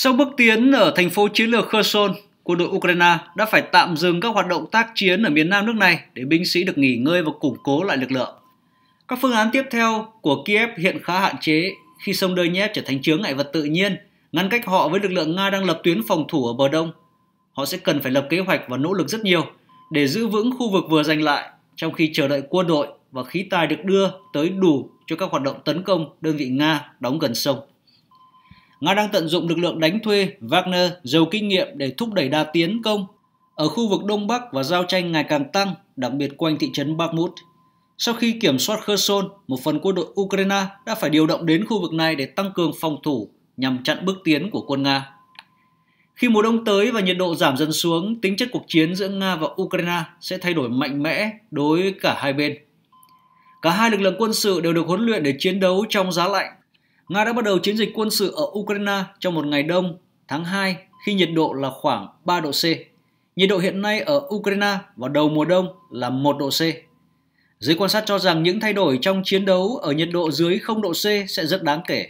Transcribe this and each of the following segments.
Sau bước tiến ở thành phố chiến lược Kherson, quân đội Ukraine đã phải tạm dừng các hoạt động tác chiến ở miền nam nước này để binh sĩ được nghỉ ngơi và củng cố lại lực lượng. Các phương án tiếp theo của Kiev hiện khá hạn chế khi sông Donetsk trở thành chướng ngại vật tự nhiên, ngăn cách họ với lực lượng Nga đang lập tuyến phòng thủ ở bờ đông. Họ sẽ cần phải lập kế hoạch và nỗ lực rất nhiều để giữ vững khu vực vừa giành lại trong khi chờ đợi quân đội và khí tài được đưa tới đủ cho các hoạt động tấn công đơn vị Nga đóng gần sông. Nga đang tận dụng lực lượng đánh thuê Wagner giàu kinh nghiệm để thúc đẩy đà tiến công ở khu vực Đông Bắc và giao tranh ngày càng tăng, đặc biệt quanh thị trấn Bakhmut. Sau khi kiểm soát Kherson, một phần quân đội Ukraine đã phải điều động đến khu vực này để tăng cường phòng thủ nhằm chặn bước tiến của quân Nga. Khi mùa đông tới và nhiệt độ giảm dần xuống, tính chất cuộc chiến giữa Nga và Ukraine sẽ thay đổi mạnh mẽ đối với cả hai bên. Cả hai lực lượng quân sự đều được huấn luyện để chiến đấu trong giá lạnh Nga đã bắt đầu chiến dịch quân sự ở Ukraine trong một ngày đông tháng 2 khi nhiệt độ là khoảng 3 độ C. Nhiệt độ hiện nay ở Ukraine vào đầu mùa đông là 1 độ C. Giới quan sát cho rằng những thay đổi trong chiến đấu ở nhiệt độ dưới 0 độ C sẽ rất đáng kể.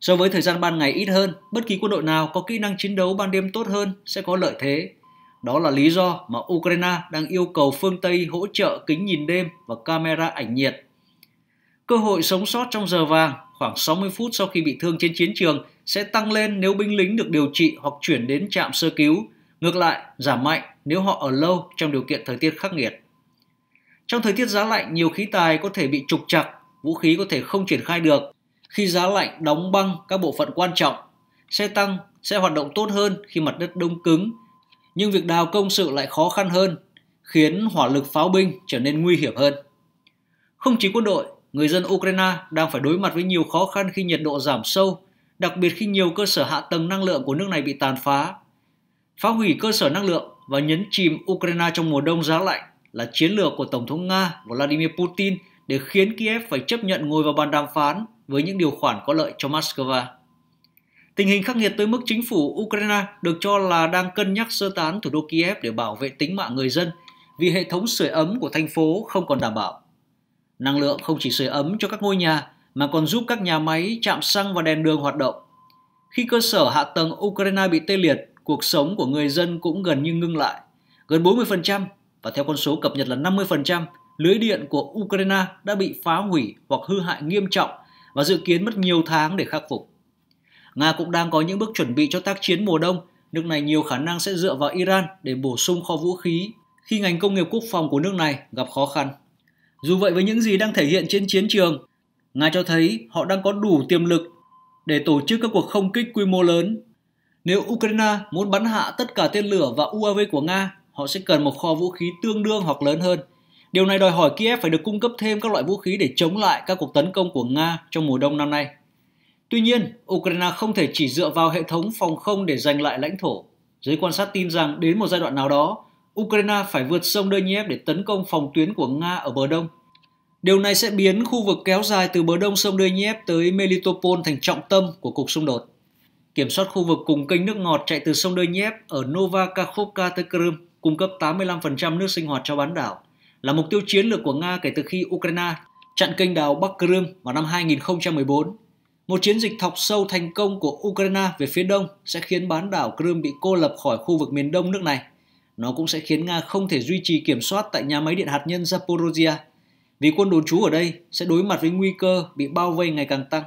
So với thời gian ban ngày ít hơn, bất kỳ quân đội nào có kỹ năng chiến đấu ban đêm tốt hơn sẽ có lợi thế. Đó là lý do mà Ukraine đang yêu cầu phương Tây hỗ trợ kính nhìn đêm và camera ảnh nhiệt. Cơ hội sống sót trong giờ vàng khoảng 60 phút sau khi bị thương trên chiến trường sẽ tăng lên nếu binh lính được điều trị hoặc chuyển đến trạm sơ cứu, ngược lại giảm mạnh nếu họ ở lâu trong điều kiện thời tiết khắc nghiệt. Trong thời tiết giá lạnh, nhiều khí tài có thể bị trục chặt, vũ khí có thể không triển khai được. Khi giá lạnh đóng băng các bộ phận quan trọng, xe tăng sẽ hoạt động tốt hơn khi mặt đất đông cứng, nhưng việc đào công sự lại khó khăn hơn, khiến hỏa lực pháo binh trở nên nguy hiểm hơn. Không chỉ quân đội người dân Ukraine đang phải đối mặt với nhiều khó khăn khi nhiệt độ giảm sâu, đặc biệt khi nhiều cơ sở hạ tầng năng lượng của nước này bị tàn phá. Phá hủy cơ sở năng lượng và nhấn chìm Ukraine trong mùa đông giá lạnh là chiến lược của Tổng thống Nga Vladimir Putin để khiến Kiev phải chấp nhận ngồi vào bàn đàm phán với những điều khoản có lợi cho Moscow. Tình hình khắc nghiệt tới mức chính phủ Ukraine được cho là đang cân nhắc sơ tán thủ đô Kiev để bảo vệ tính mạng người dân vì hệ thống sưởi ấm của thành phố không còn đảm bảo. Năng lượng không chỉ sưởi ấm cho các ngôi nhà mà còn giúp các nhà máy, chạm xăng và đèn đường hoạt động. Khi cơ sở hạ tầng Ukraine bị tê liệt, cuộc sống của người dân cũng gần như ngưng lại. Gần 40% và theo con số cập nhật là 50% lưới điện của Ukraine đã bị phá hủy hoặc hư hại nghiêm trọng và dự kiến mất nhiều tháng để khắc phục. Nga cũng đang có những bước chuẩn bị cho tác chiến mùa đông. Nước này nhiều khả năng sẽ dựa vào Iran để bổ sung kho vũ khí khi ngành công nghiệp quốc phòng của nước này gặp khó khăn. Dù vậy với những gì đang thể hiện trên chiến trường, Nga cho thấy họ đang có đủ tiềm lực để tổ chức các cuộc không kích quy mô lớn. Nếu Ukraine muốn bắn hạ tất cả tên lửa và UAV của Nga, họ sẽ cần một kho vũ khí tương đương hoặc lớn hơn. Điều này đòi hỏi Kiev phải được cung cấp thêm các loại vũ khí để chống lại các cuộc tấn công của Nga trong mùa đông năm nay. Tuy nhiên, Ukraine không thể chỉ dựa vào hệ thống phòng không để giành lại lãnh thổ. Giới quan sát tin rằng đến một giai đoạn nào đó, Ukraine phải vượt sông Donetsk để tấn công phòng tuyến của Nga ở bờ đông. Điều này sẽ biến khu vực kéo dài từ bờ đông sông Donetsk tới Melitopol thành trọng tâm của cuộc xung đột. Kiểm soát khu vực cùng kênh nước ngọt chạy từ sông Donetsk ở Nova Kakhovka tới Crimea cung cấp 85% nước sinh hoạt cho bán đảo, là mục tiêu chiến lược của Nga kể từ khi Ukraine chặn kênh đào Bắc Crimea vào năm 2014. Một chiến dịch thọc sâu thành công của Ukraine về phía đông sẽ khiến bán đảo Crimea bị cô lập khỏi khu vực miền đông nước này nó cũng sẽ khiến Nga không thể duy trì kiểm soát tại nhà máy điện hạt nhân Zaporozhia vì quân đồn trú ở đây sẽ đối mặt với nguy cơ bị bao vây ngày càng tăng.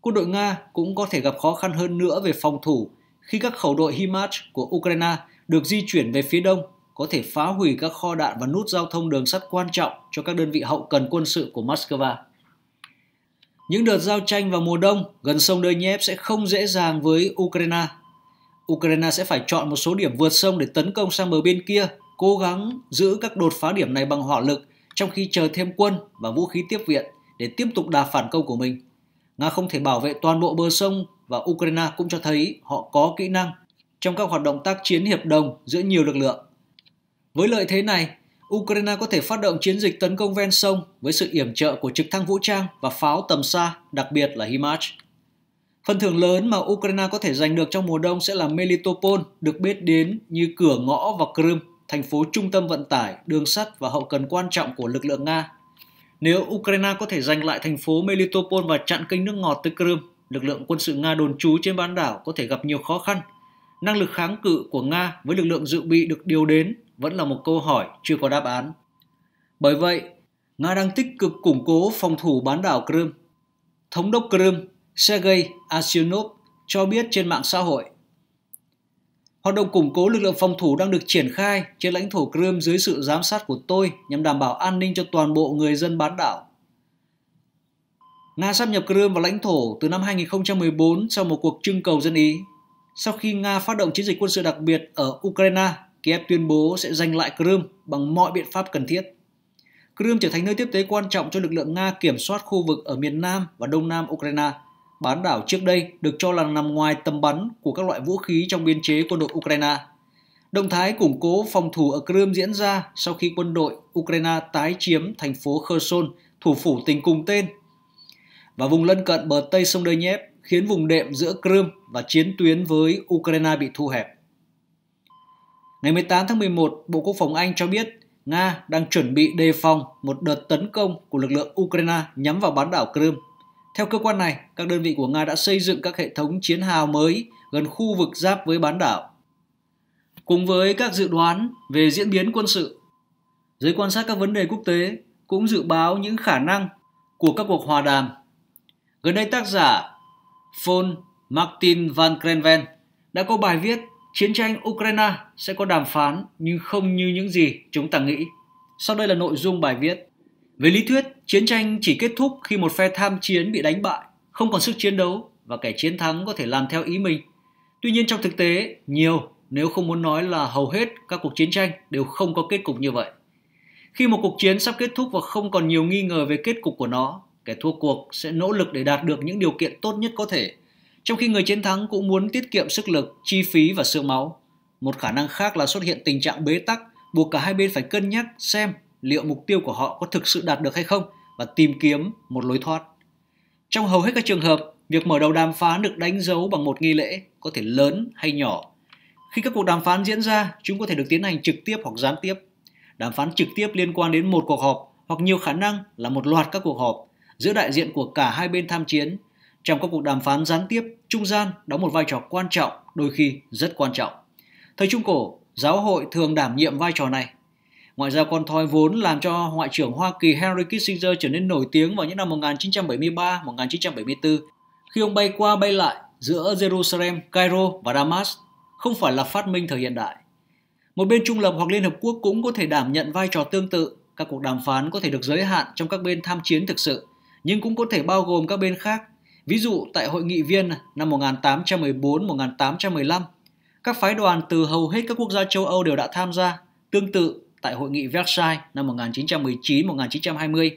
Quân đội Nga cũng có thể gặp khó khăn hơn nữa về phòng thủ khi các khẩu đội HIMARS của Ukraine được di chuyển về phía đông có thể phá hủy các kho đạn và nút giao thông đường sắt quan trọng cho các đơn vị hậu cần quân sự của Moscow. Những đợt giao tranh vào mùa đông gần sông Donetsk sẽ không dễ dàng với Ukraine Ukraine sẽ phải chọn một số điểm vượt sông để tấn công sang bờ bên kia, cố gắng giữ các đột phá điểm này bằng hỏa lực trong khi chờ thêm quân và vũ khí tiếp viện để tiếp tục đà phản công của mình. Nga không thể bảo vệ toàn bộ bờ sông và Ukraine cũng cho thấy họ có kỹ năng trong các hoạt động tác chiến hiệp đồng giữa nhiều lực lượng. Với lợi thế này, Ukraine có thể phát động chiến dịch tấn công ven sông với sự yểm trợ của trực thăng vũ trang và pháo tầm xa, đặc biệt là HIMARS. Phần thưởng lớn mà Ukraine có thể giành được trong mùa đông sẽ là Melitopol, được biết đến như cửa ngõ vào Crimea, thành phố trung tâm vận tải, đường sắt và hậu cần quan trọng của lực lượng Nga. Nếu Ukraine có thể giành lại thành phố Melitopol và chặn kênh nước ngọt tới Crimea, lực lượng quân sự Nga đồn trú trên bán đảo có thể gặp nhiều khó khăn. Năng lực kháng cự của Nga với lực lượng dự bị được điều đến vẫn là một câu hỏi chưa có đáp án. Bởi vậy, Nga đang tích cực củng cố phòng thủ bán đảo Crimea. Thống đốc Crimea Sergei Asyunov cho biết trên mạng xã hội. Hoạt động củng cố lực lượng phòng thủ đang được triển khai trên lãnh thổ Crimea dưới sự giám sát của tôi nhằm đảm bảo an ninh cho toàn bộ người dân bán đảo. Nga xâm nhập Crimea vào lãnh thổ từ năm 2014 sau một cuộc trưng cầu dân ý. Sau khi Nga phát động chiến dịch quân sự đặc biệt ở Ukraine, Kiev tuyên bố sẽ giành lại Crimea bằng mọi biện pháp cần thiết. Crimea trở thành nơi tiếp tế quan trọng cho lực lượng Nga kiểm soát khu vực ở miền Nam và Đông Nam Ukraine – bán đảo trước đây được cho là nằm ngoài tầm bắn của các loại vũ khí trong biên chế quân đội Ukraine. Động thái củng cố phòng thủ ở Crimea diễn ra sau khi quân đội Ukraine tái chiếm thành phố Kherson, thủ phủ tỉnh cùng tên, và vùng lân cận bờ Tây sông Nhép khiến vùng đệm giữa Crimea và chiến tuyến với Ukraine bị thu hẹp. Ngày 18 tháng 11, Bộ Quốc phòng Anh cho biết Nga đang chuẩn bị đề phòng một đợt tấn công của lực lượng Ukraine nhắm vào bán đảo Crimea theo cơ quan này, các đơn vị của Nga đã xây dựng các hệ thống chiến hào mới gần khu vực giáp với bán đảo. Cùng với các dự đoán về diễn biến quân sự, giới quan sát các vấn đề quốc tế cũng dự báo những khả năng của các cuộc hòa đàm. Gần đây tác giả Von Martin van Krenven đã có bài viết Chiến tranh Ukraine sẽ có đàm phán nhưng không như những gì chúng ta nghĩ. Sau đây là nội dung bài viết. Về lý thuyết, chiến tranh chỉ kết thúc khi một phe tham chiến bị đánh bại, không còn sức chiến đấu và kẻ chiến thắng có thể làm theo ý mình. Tuy nhiên trong thực tế, nhiều nếu không muốn nói là hầu hết các cuộc chiến tranh đều không có kết cục như vậy. Khi một cuộc chiến sắp kết thúc và không còn nhiều nghi ngờ về kết cục của nó, kẻ thua cuộc sẽ nỗ lực để đạt được những điều kiện tốt nhất có thể, trong khi người chiến thắng cũng muốn tiết kiệm sức lực, chi phí và xương máu. Một khả năng khác là xuất hiện tình trạng bế tắc, buộc cả hai bên phải cân nhắc xem liệu mục tiêu của họ có thực sự đạt được hay không và tìm kiếm một lối thoát. Trong hầu hết các trường hợp, việc mở đầu đàm phán được đánh dấu bằng một nghi lễ có thể lớn hay nhỏ. Khi các cuộc đàm phán diễn ra, chúng có thể được tiến hành trực tiếp hoặc gián tiếp. Đàm phán trực tiếp liên quan đến một cuộc họp hoặc nhiều khả năng là một loạt các cuộc họp giữa đại diện của cả hai bên tham chiến. Trong các cuộc đàm phán gián tiếp, trung gian đóng một vai trò quan trọng, đôi khi rất quan trọng. Thời Trung Cổ, giáo hội thường đảm nhiệm vai trò này Ngoại giao con thoi vốn làm cho Ngoại trưởng Hoa Kỳ Henry Kissinger trở nên nổi tiếng vào những năm 1973-1974 khi ông bay qua bay lại giữa Jerusalem, Cairo và Damas không phải là phát minh thời hiện đại. Một bên trung lập hoặc Liên Hợp Quốc cũng có thể đảm nhận vai trò tương tự, các cuộc đàm phán có thể được giới hạn trong các bên tham chiến thực sự, nhưng cũng có thể bao gồm các bên khác. Ví dụ tại Hội nghị Viên năm 1814-1815, các phái đoàn từ hầu hết các quốc gia châu Âu đều đã tham gia. Tương tự, tại hội nghị Versailles năm 1919-1920.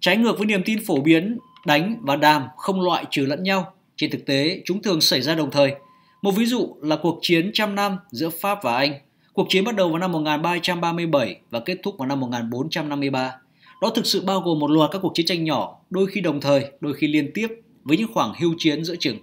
Trái ngược với niềm tin phổ biến, đánh và đàm không loại trừ lẫn nhau, trên thực tế chúng thường xảy ra đồng thời. Một ví dụ là cuộc chiến trăm năm giữa Pháp và Anh. Cuộc chiến bắt đầu vào năm 1337 và kết thúc vào năm 1453. Đó thực sự bao gồm một loạt các cuộc chiến tranh nhỏ, đôi khi đồng thời, đôi khi liên tiếp, với những khoảng hưu chiến giữa chừng.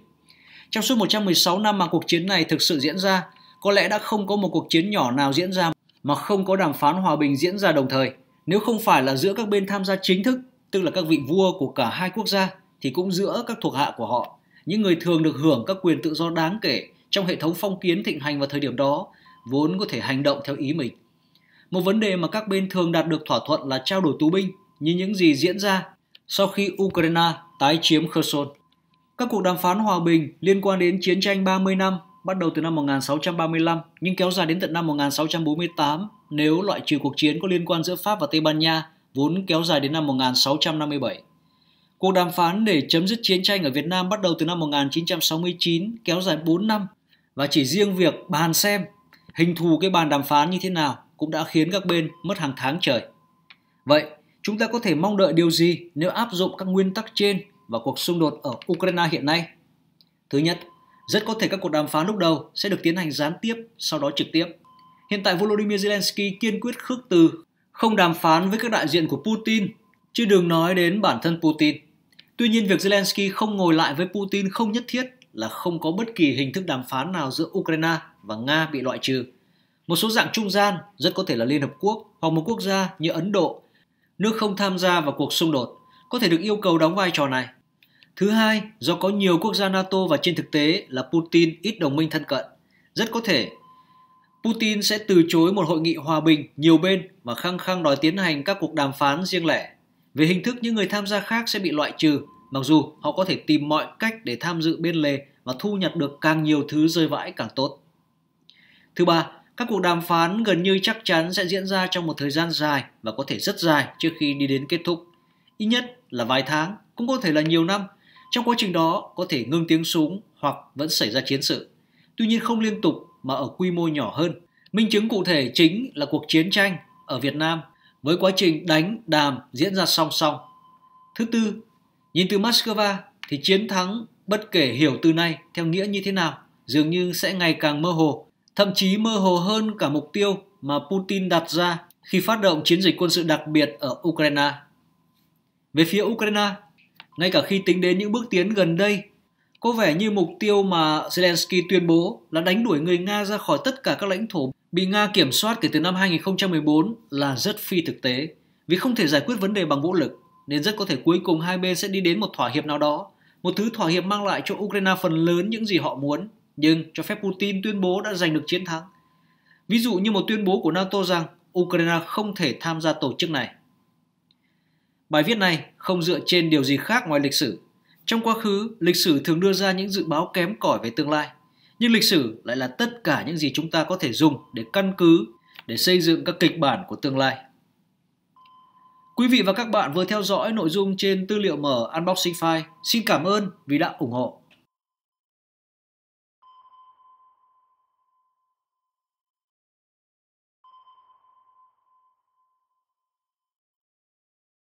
Trong suốt 116 năm mà cuộc chiến này thực sự diễn ra, có lẽ đã không có một cuộc chiến nhỏ nào diễn ra mà không có đàm phán hòa bình diễn ra đồng thời. Nếu không phải là giữa các bên tham gia chính thức, tức là các vị vua của cả hai quốc gia, thì cũng giữa các thuộc hạ của họ. Những người thường được hưởng các quyền tự do đáng kể trong hệ thống phong kiến thịnh hành vào thời điểm đó, vốn có thể hành động theo ý mình. Một vấn đề mà các bên thường đạt được thỏa thuận là trao đổi tù binh, như những gì diễn ra sau khi Ukraine tái chiếm Kherson. Các cuộc đàm phán hòa bình liên quan đến chiến tranh 30 năm bắt đầu từ năm 1635 nhưng kéo dài đến tận năm 1648 nếu loại trừ cuộc chiến có liên quan giữa Pháp và Tây Ban Nha vốn kéo dài đến năm 1657. Cuộc đàm phán để chấm dứt chiến tranh ở Việt Nam bắt đầu từ năm 1969, kéo dài 4 năm và chỉ riêng việc bàn xem hình thù cái bàn đàm phán như thế nào cũng đã khiến các bên mất hàng tháng trời. Vậy, chúng ta có thể mong đợi điều gì nếu áp dụng các nguyên tắc trên vào cuộc xung đột ở Ukraine hiện nay? Thứ nhất, rất có thể các cuộc đàm phán lúc đầu sẽ được tiến hành gián tiếp, sau đó trực tiếp. Hiện tại Volodymyr Zelensky kiên quyết khước từ, không đàm phán với các đại diện của Putin, chứ đừng nói đến bản thân Putin. Tuy nhiên việc Zelensky không ngồi lại với Putin không nhất thiết là không có bất kỳ hình thức đàm phán nào giữa Ukraine và Nga bị loại trừ. Một số dạng trung gian rất có thể là Liên Hợp Quốc hoặc một quốc gia như Ấn Độ, nước không tham gia vào cuộc xung đột, có thể được yêu cầu đóng vai trò này. Thứ hai, do có nhiều quốc gia NATO và trên thực tế là Putin ít đồng minh thân cận, rất có thể Putin sẽ từ chối một hội nghị hòa bình nhiều bên và khăng khăng đòi tiến hành các cuộc đàm phán riêng lẻ. Về hình thức, những người tham gia khác sẽ bị loại trừ, mặc dù họ có thể tìm mọi cách để tham dự bên lề và thu nhặt được càng nhiều thứ rơi vãi càng tốt. Thứ ba, các cuộc đàm phán gần như chắc chắn sẽ diễn ra trong một thời gian dài và có thể rất dài trước khi đi đến kết thúc. Ít nhất là vài tháng, cũng có thể là nhiều năm trong quá trình đó có thể ngưng tiếng súng hoặc vẫn xảy ra chiến sự, tuy nhiên không liên tục mà ở quy mô nhỏ hơn. Minh chứng cụ thể chính là cuộc chiến tranh ở Việt Nam với quá trình đánh đàm diễn ra song song. Thứ tư, nhìn từ Moscow thì chiến thắng bất kể hiểu từ này theo nghĩa như thế nào dường như sẽ ngày càng mơ hồ, thậm chí mơ hồ hơn cả mục tiêu mà Putin đặt ra khi phát động chiến dịch quân sự đặc biệt ở Ukraine. Về phía Ukraine, ngay cả khi tính đến những bước tiến gần đây, có vẻ như mục tiêu mà Zelensky tuyên bố là đánh đuổi người Nga ra khỏi tất cả các lãnh thổ bị Nga kiểm soát kể từ năm 2014 là rất phi thực tế, vì không thể giải quyết vấn đề bằng vũ lực, nên rất có thể cuối cùng hai bên sẽ đi đến một thỏa hiệp nào đó, một thứ thỏa hiệp mang lại cho Ukraine phần lớn những gì họ muốn, nhưng cho phép Putin tuyên bố đã giành được chiến thắng. Ví dụ như một tuyên bố của NATO rằng Ukraine không thể tham gia tổ chức này. Bài viết này không dựa trên điều gì khác ngoài lịch sử. Trong quá khứ, lịch sử thường đưa ra những dự báo kém cỏi về tương lai. Nhưng lịch sử lại là tất cả những gì chúng ta có thể dùng để căn cứ, để xây dựng các kịch bản của tương lai. Quý vị và các bạn vừa theo dõi nội dung trên tư liệu mở Unboxing File. Xin cảm ơn vì đã ủng hộ.